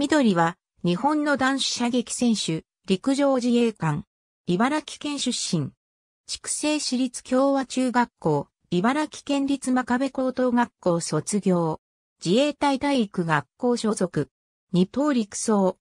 緑は、日本の男子射撃選手、陸上自衛官、茨城県出身、筑西市立共和中学校、茨城県立真壁高等学校卒業、自衛隊体育学校所属、二等陸曹、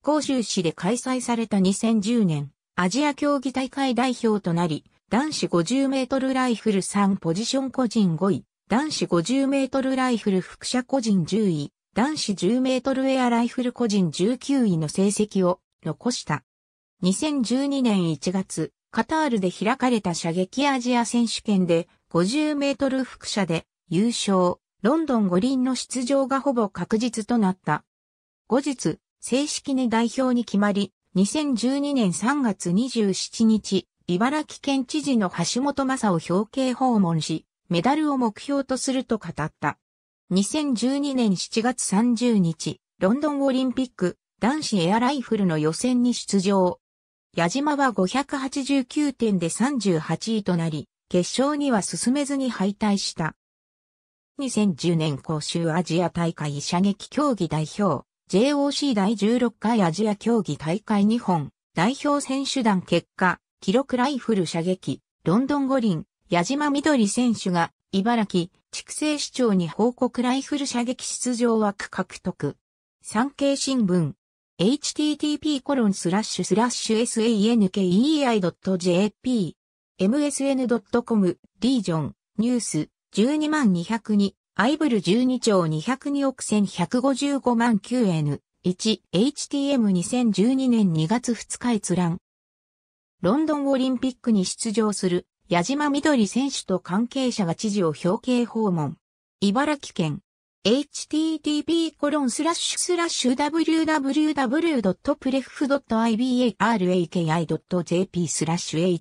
甲州市で開催された2010年、アジア競技大会代表となり、男子50メートルライフル3ポジション個人5位、男子50メートルライフル副射個人10位、男子10メートルエアライフル個人19位の成績を残した。2012年1月、カタールで開かれた射撃アジア選手権で50メートル副射で優勝、ロンドン五輪の出場がほぼ確実となった。後日、正式に代表に決まり、2012年3月27日、茨城県知事の橋本正を表敬訪問し、メダルを目標とすると語った。2012年7月30日、ロンドンオリンピック男子エアライフルの予選に出場。矢島は589点で38位となり、決勝には進めずに敗退した。2010年公衆アジア大会射撃競技代表、JOC 第16回アジア競技大会日本代表選手団結果、記録ライフル射撃、ロンドン五輪、矢島緑選手が茨城、筑西市長に報告ライフル射撃出場枠獲得。産経新聞。http コロンスラッシュスラッシュ sankei.jp msn.com リージョンニュース12万202アイブル12兆202億1155万 9N 1 HTM2012 年2月2日閲覧ロンドンオリンピックに出場する矢島みどり選手と関係者が知事を表敬訪問。茨城県 http コロンスラッシュスラッシュ www.pref.ibaraki.jp スラッシュ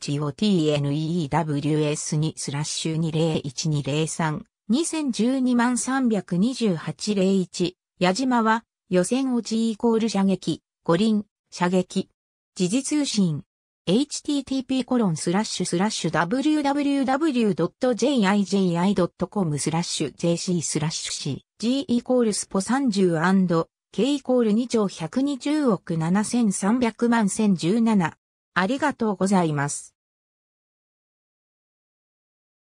HOTNEWS2 スラッシュ2 0 1 2 0 3 2 8万32801矢島は予選落ちイコール射撃、五輪、射撃。時事通信。http コロンスラッシュスラッシュ www.jiji.com スラッシュ jc スラッシュ c g イコールスポ30 k イコール2兆120億7300万1017ありがとうございます。